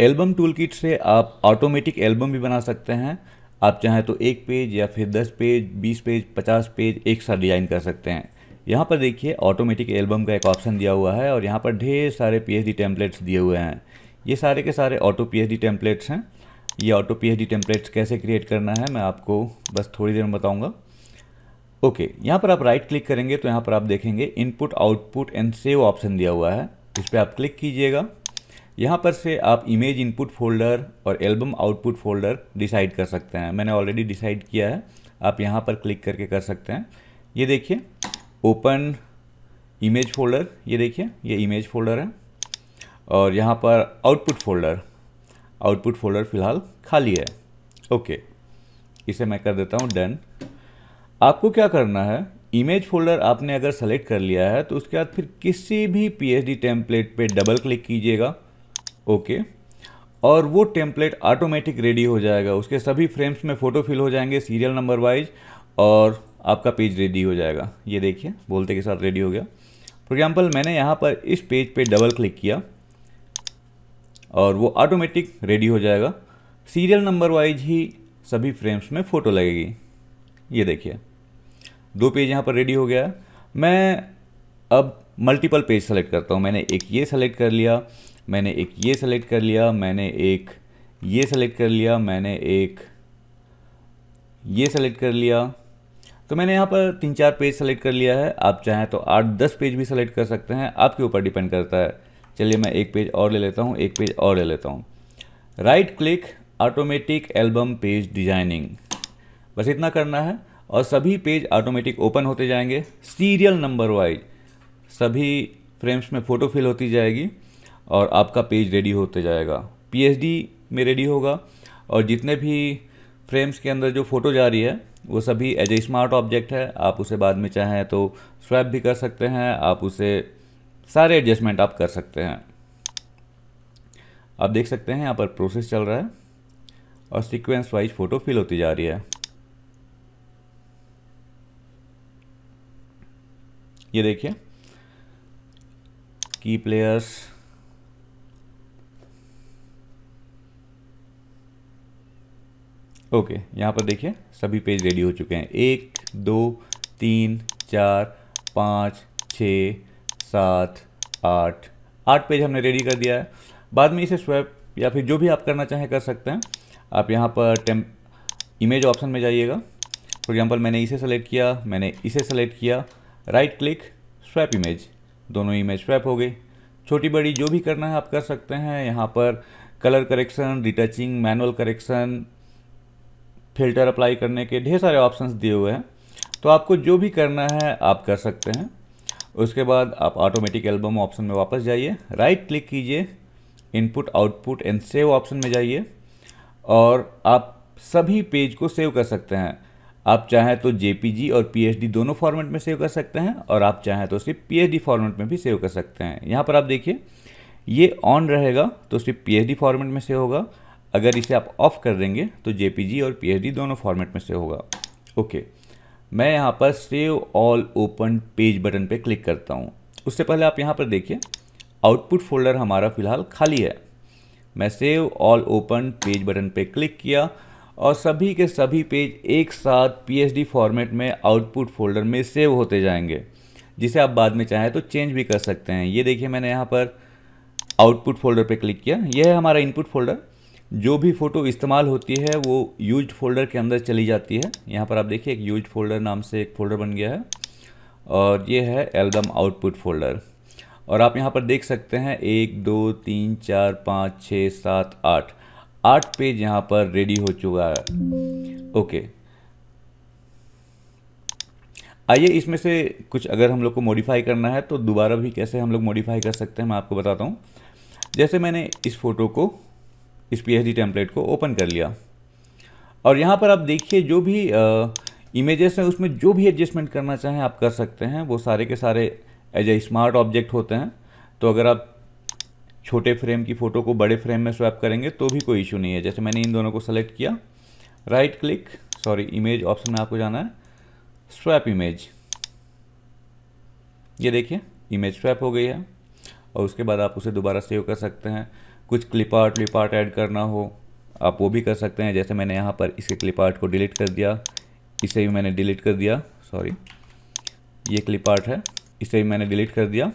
album tool kit से आप automatic album भी बना सकते हैं आप चाहें तो एक पेज या फिर दस पेज बीस पेज पचास पेज एक साथ डिज़ाइन कर सकते हैं यहाँ पर देखिए ऑटोमेटिक एल्बम का एक ऑप्शन दिया हुआ है और यहाँ पर ढेर सारे पीएचडी टेम्पलेट्स दिए हुए हैं ये सारे के सारे ऑटो पीएचडी टेम्पलेट्स हैं ये ऑटो पीएचडी टेम्पलेट्स कैसे क्रिएट करना है मैं आपको बस थोड़ी देर में बताऊँगा ओके यहाँ पर आप राइट क्लिक करेंगे तो यहाँ पर आप देखेंगे input output and save option दिया हुआ है इस पर आप क्लिक कीजिएगा यहाँ पर से आप इमेज इनपुट फोल्डर और एल्बम आउटपुट फोल्डर डिसाइड कर सकते हैं मैंने ऑलरेडी डिसाइड किया है आप यहाँ पर क्लिक करके कर सकते हैं ये देखिए ओपन इमेज फोल्डर ये देखिए ये इमेज फोल्डर है और यहाँ पर आउटपुट फोल्डर आउटपुट फोल्डर फ़िलहाल खाली है ओके इसे मैं कर देता हूँ डन आपको क्या करना है इमेज फोल्डर आपने अगर सेलेक्ट कर लिया है तो उसके बाद फिर किसी भी पी एच डी टेम्पलेट पर डबल क्लिक कीजिएगा ओके और वो टेम्पलेट ऑटोमेटिक रेडी हो जाएगा उसके सभी फ्रेम्स में फ़ोटो फिल हो जाएंगे सीरियल नंबर वाइज और आपका पेज रेडी हो जाएगा ये देखिए बोलते के साथ रेडी हो गया फॉर एग्जाम्पल मैंने यहाँ पर इस पेज पे डबल क्लिक किया और वो ऑटोमेटिक रेडी हो जाएगा सीरियल नंबर वाइज ही सभी फ्रेम्स में फ़ोटो लगेगी ये देखिए दो पेज यहाँ पर रेडी हो गया मैं अब मल्टीपल पेज सेलेक्ट करता हूँ मैंने एक ये सेलेक्ट कर लिया मैंने एक ये सेलेक्ट कर लिया मैंने एक ये सेलेक्ट कर लिया मैंने एक ये सेलेक्ट कर लिया तो मैंने यहाँ पर तीन चार पेज सेलेक्ट कर लिया है आप चाहें तो आठ दस पेज भी सेलेक्ट कर सकते हैं आपके ऊपर डिपेंड करता है चलिए मैं एक पेज और ले लेता हूँ एक पेज और ले लेता हूँ right click automatic album page designing बस इतना करना है और सभी पेज ऑटोमेटिक ओपन होते जाएंगे सीरियल नंबर वाइज सभी फ्रेम्स में फ़ोटो फिल होती जाएगी और आपका पेज रेडी होते जाएगा पी में रेडी होगा और जितने भी फ्रेम्स के अंदर जो फ़ोटो जा रही है वो सभी एज ए स्मार्ट ऑब्जेक्ट है आप उसे बाद में चाहें तो स्वैप भी कर सकते हैं आप उसे सारे एडजस्टमेंट आप कर सकते हैं आप देख सकते हैं यहाँ पर प्रोसेस चल रहा है और सीक्वेंस वाइज फ़ोटो फिल होती जा रही है ये देखिए की प्लेयर्स ओके यहाँ पर देखिए सभी पेज रेडी हो चुके हैं एक दो तीन चार पाँच छ सात आठ आठ पेज हमने रेडी कर दिया है बाद में इसे स्वैप या फिर जो भी आप करना चाहें कर सकते हैं आप यहाँ पर टेम इमेज ऑप्शन में जाइएगा फॉर एग्जाम्पल मैंने इसे सेलेक्ट किया मैंने इसे सेलेक्ट किया राइट क्लिक स्वैप इमेज दोनों इमेज स्वैप हो गई छोटी बड़ी जो भी करना है आप कर सकते हैं यहाँ पर colour correction retouching manual correction filter apply करने के ढेर सारे ऑप्शंस दिए हुए हैं तो आपको जो भी करना है आप कर सकते हैं उसके बाद आप ऑटोमेटिक एल्बम ऑप्शन में वापस जाइए राइट क्लिक कीजिए input output and save option में जाइए और आप सभी पेज को सेव कर सकते हैं आप चाहें तो जे और पी दोनों फॉर्मेट में सेव कर सकते हैं और आप चाहें तो सिर्फ पी फॉर्मेट में भी सेव कर सकते हैं यहाँ पर आप देखिए ये ऑन रहेगा तो सिर्फ पी फॉर्मेट में सेव होगा अगर इसे आप ऑफ़ कर देंगे तो जे और पी दोनों फॉर्मेट में से होगा ओके मैं यहाँ पर save all open page button पर क्लिक करता हूँ उससे पहले आप यहाँ पर देखिए आउटपुट फोल्डर हमारा फिलहाल खाली है मैं save all open page button पे क्लिक किया और सभी के सभी पेज एक साथ पी फॉर्मेट में आउटपुट फोल्डर में सेव होते जाएंगे जिसे आप बाद में चाहें तो चेंज भी कर सकते हैं ये देखिए मैंने यहाँ पर आउटपुट फोल्डर पे क्लिक किया यह है हमारा इनपुट फोल्डर जो भी फ़ोटो इस्तेमाल होती है वो यूज फोल्डर के अंदर चली जाती है यहाँ पर आप देखिए एक यूज फोल्डर नाम से एक फ़ोल्डर बन गया है और ये है एल्बम आउटपुट फोल्डर और आप यहाँ पर देख सकते हैं एक दो तीन चार पाँच छः सात आठ आठ पेज यहाँ पर रेडी हो चुका है ओके आइए इसमें से कुछ अगर हम लोग को मॉडिफाई करना है तो दोबारा भी कैसे हम लोग मॉडिफाई कर सकते हैं मैं आपको बताता हूँ जैसे मैंने इस फोटो को इस पी टेम्पलेट को ओपन कर लिया और यहाँ पर आप देखिए जो भी इमेजेस हैं उसमें जो भी एडजस्टमेंट करना चाहें आप कर सकते हैं वो सारे के सारे एज ए स्मार्ट ऑब्जेक्ट होते हैं तो अगर आप छोटे फ्रेम की फ़ोटो को बड़े फ्रेम में स्वैप करेंगे तो भी कोई इशू नहीं है जैसे मैंने इन दोनों को सेलेक्ट किया right click sorry image option में आपको जाना है स्वैप इमेज ये देखिए इमेज स्वैप हो गई है और उसके बाद आप उसे दोबारा सेव कर सकते हैं कुछ clip art clip art add करना हो आप वो भी कर सकते हैं जैसे मैंने यहाँ पर इसके क्लिप आर्ट को डिलीट कर दिया इसे भी मैंने डिलीट कर दिया सॉरी ये क्लिप आर्ट है इसे भी मैंने डिलीट कर दिया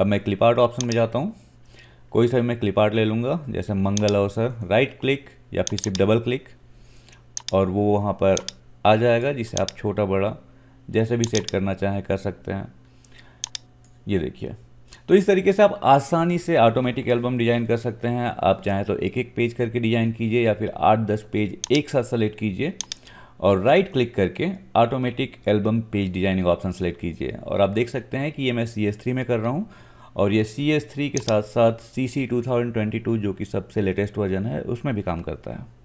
अब मैं क्लिप आर्ट ऑप्शन में जाता हूँ कोई सा भी मैं क्लिप आर्ट ले लूँगा जैसे मंगल अवसर राइट क्लिक या फिर सिर्फ डबल क्लिक और वो वहाँ पर आ जाएगा जिसे आप छोटा बड़ा जैसे भी सेट करना चाहें कर सकते हैं ये देखिए तो इस तरीके से आप आसानी से ऑटोमेटिक एल्बम डिज़ाइन कर सकते हैं आप चाहें तो एक एक पेज करके डिज़ाइन कीजिए या फिर आठ दस पेज एक साथ सेलेक्ट कीजिए और राइट क्लिक करके automatic album page designing option select कीजिए और आप देख सकते हैं कि ये मैं सी एस थ्री में कर रहा हूँ और ये सी एस थ्री के साथ साथ C C two thousand twenty two जो कि सबसे लेटेस्ट वर्जन है उसमें भी काम करता है